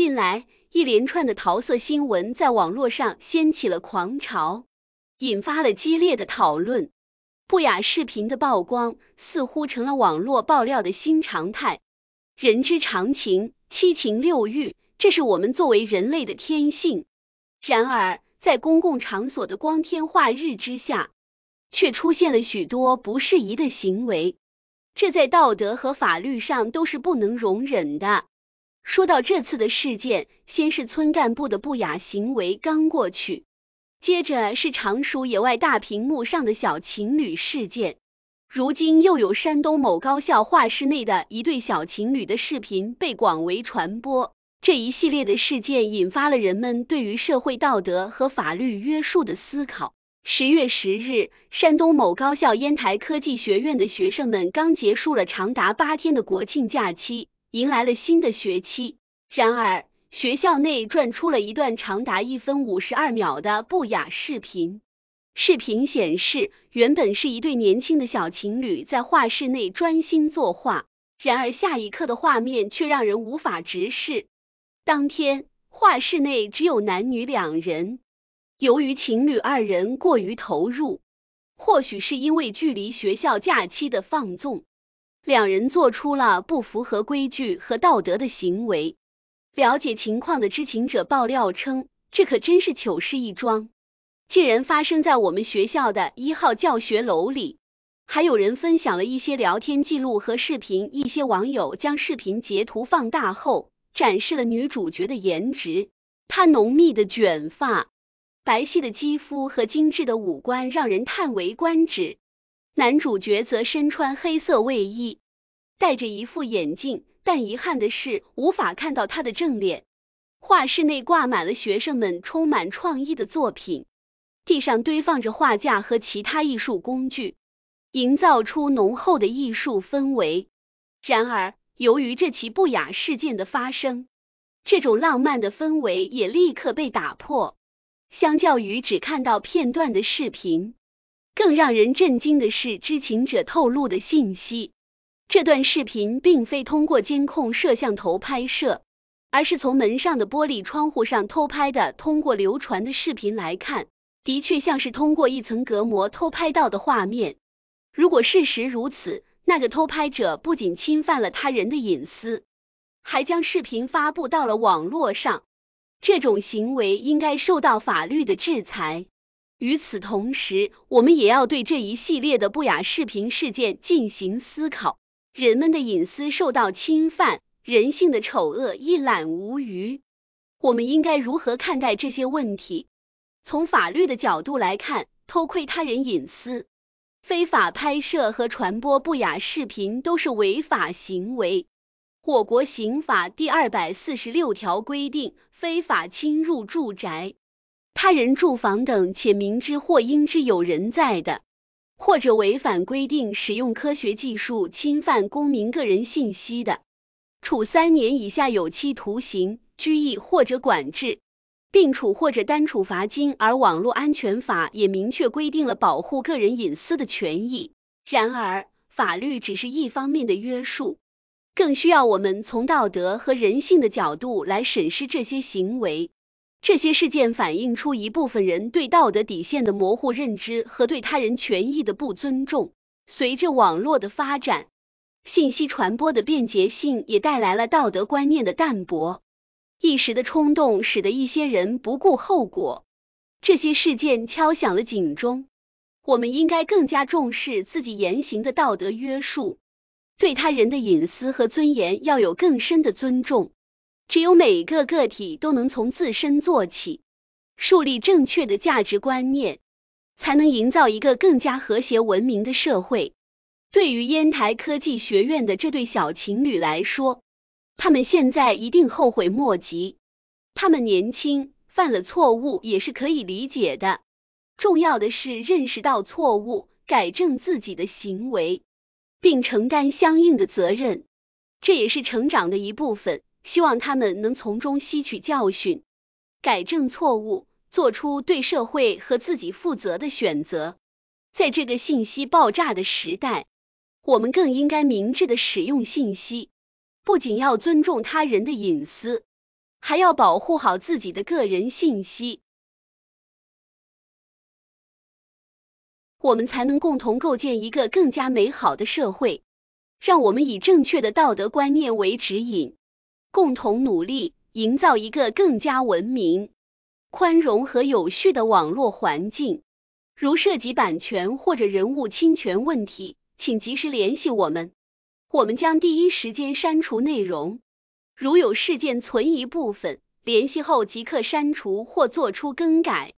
近来，一连串的桃色新闻在网络上掀起了狂潮，引发了激烈的讨论。不雅视频的曝光似乎成了网络爆料的新常态。人之常情，七情六欲，这是我们作为人类的天性。然而，在公共场所的光天化日之下，却出现了许多不适宜的行为，这在道德和法律上都是不能容忍的。说到这次的事件，先是村干部的不雅行为刚过去，接着是常熟野外大屏幕上的小情侣事件，如今又有山东某高校画室内的一对小情侣的视频被广为传播。这一系列的事件引发了人们对于社会道德和法律约束的思考。十月十日，山东某高校烟台科技学院的学生们刚结束了长达八天的国庆假期。迎来了新的学期，然而学校内转出了一段长达一分五十二秒的不雅视频。视频显示，原本是一对年轻的小情侣在画室内专心作画，然而下一刻的画面却让人无法直视。当天画室内只有男女两人，由于情侣二人过于投入，或许是因为距离学校假期的放纵。两人做出了不符合规矩和道德的行为。了解情况的知情者爆料称，这可真是糗事一桩，竟然发生在我们学校的一号教学楼里。还有人分享了一些聊天记录和视频。一些网友将视频截图放大后，展示了女主角的颜值。她浓密的卷发、白皙的肌肤和精致的五官，让人叹为观止。男主角则身穿黑色卫衣，戴着一副眼镜，但遗憾的是无法看到他的正脸。画室内挂满了学生们充满创意的作品，地上堆放着画架和其他艺术工具，营造出浓厚的艺术氛围。然而，由于这起不雅事件的发生，这种浪漫的氛围也立刻被打破。相较于只看到片段的视频。更让人震惊的是，知情者透露的信息：这段视频并非通过监控摄像头拍摄，而是从门上的玻璃窗户上偷拍的。通过流传的视频来看，的确像是通过一层隔膜偷拍到的画面。如果事实如此，那个偷拍者不仅侵犯了他人的隐私，还将视频发布到了网络上，这种行为应该受到法律的制裁。与此同时，我们也要对这一系列的不雅视频事件进行思考。人们的隐私受到侵犯，人性的丑恶一览无余。我们应该如何看待这些问题？从法律的角度来看，偷窥他人隐私、非法拍摄和传播不雅视频都是违法行为。我国刑法第二百四十六条规定，非法侵入住宅。他人住房等，且明知或应知有人在的，或者违反规定使用科学技术侵犯公民个人信息的，处三年以下有期徒刑、拘役或者管制，并处或者单处罚金。而《网络安全法》也明确规定了保护个人隐私的权益。然而，法律只是一方面的约束，更需要我们从道德和人性的角度来审视这些行为。这些事件反映出一部分人对道德底线的模糊认知和对他人权益的不尊重。随着网络的发展，信息传播的便捷性也带来了道德观念的淡薄。一时的冲动使得一些人不顾后果。这些事件敲响了警钟，我们应该更加重视自己言行的道德约束，对他人的隐私和尊严要有更深的尊重。只有每个个体都能从自身做起，树立正确的价值观念，才能营造一个更加和谐文明的社会。对于烟台科技学院的这对小情侣来说，他们现在一定后悔莫及。他们年轻，犯了错误也是可以理解的。重要的是认识到错误，改正自己的行为，并承担相应的责任，这也是成长的一部分。希望他们能从中吸取教训，改正错误，做出对社会和自己负责的选择。在这个信息爆炸的时代，我们更应该明智的使用信息，不仅要尊重他人的隐私，还要保护好自己的个人信息。我们才能共同构建一个更加美好的社会。让我们以正确的道德观念为指引。共同努力，营造一个更加文明、宽容和有序的网络环境。如涉及版权或者人物侵权问题，请及时联系我们，我们将第一时间删除内容。如有事件存疑部分，联系后即刻删除或做出更改。